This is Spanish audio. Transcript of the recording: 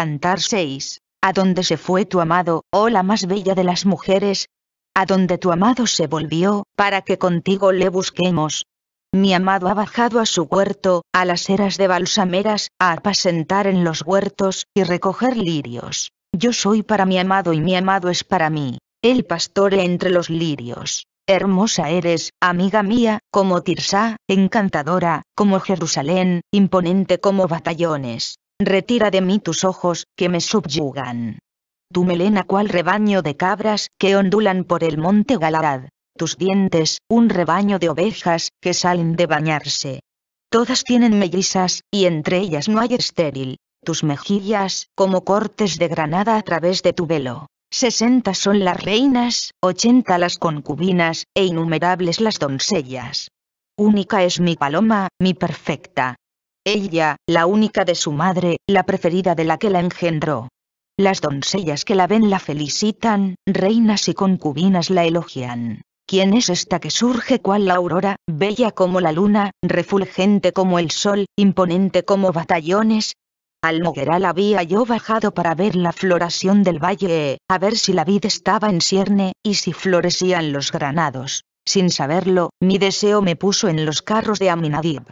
Cantar 6. ¿A dónde se fue tu amado, oh la más bella de las mujeres? ¿A dónde tu amado se volvió, para que contigo le busquemos? Mi amado ha bajado a su huerto, a las eras de balsameras, a apacentar en los huertos, y recoger lirios. Yo soy para mi amado y mi amado es para mí. el pastor entre los lirios. Hermosa eres, amiga mía, como Tirsa, encantadora, como Jerusalén, imponente como batallones. Retira de mí tus ojos, que me subyugan. Tu melena cual rebaño de cabras, que ondulan por el monte Galarad. Tus dientes, un rebaño de ovejas, que salen de bañarse. Todas tienen mellizas, y entre ellas no hay estéril. Tus mejillas, como cortes de granada a través de tu velo. Sesenta son las reinas, ochenta las concubinas, e innumerables las doncellas. Única es mi paloma, mi perfecta, ella, la única de su madre, la preferida de la que la engendró. Las doncellas que la ven la felicitan, reinas y concubinas la elogian. ¿Quién es esta que surge cual la aurora, bella como la luna, refulgente como el sol, imponente como batallones? Al Mogueral había yo bajado para ver la floración del valle, a ver si la vid estaba en cierne, y si florecían los granados. Sin saberlo, mi deseo me puso en los carros de Aminadib.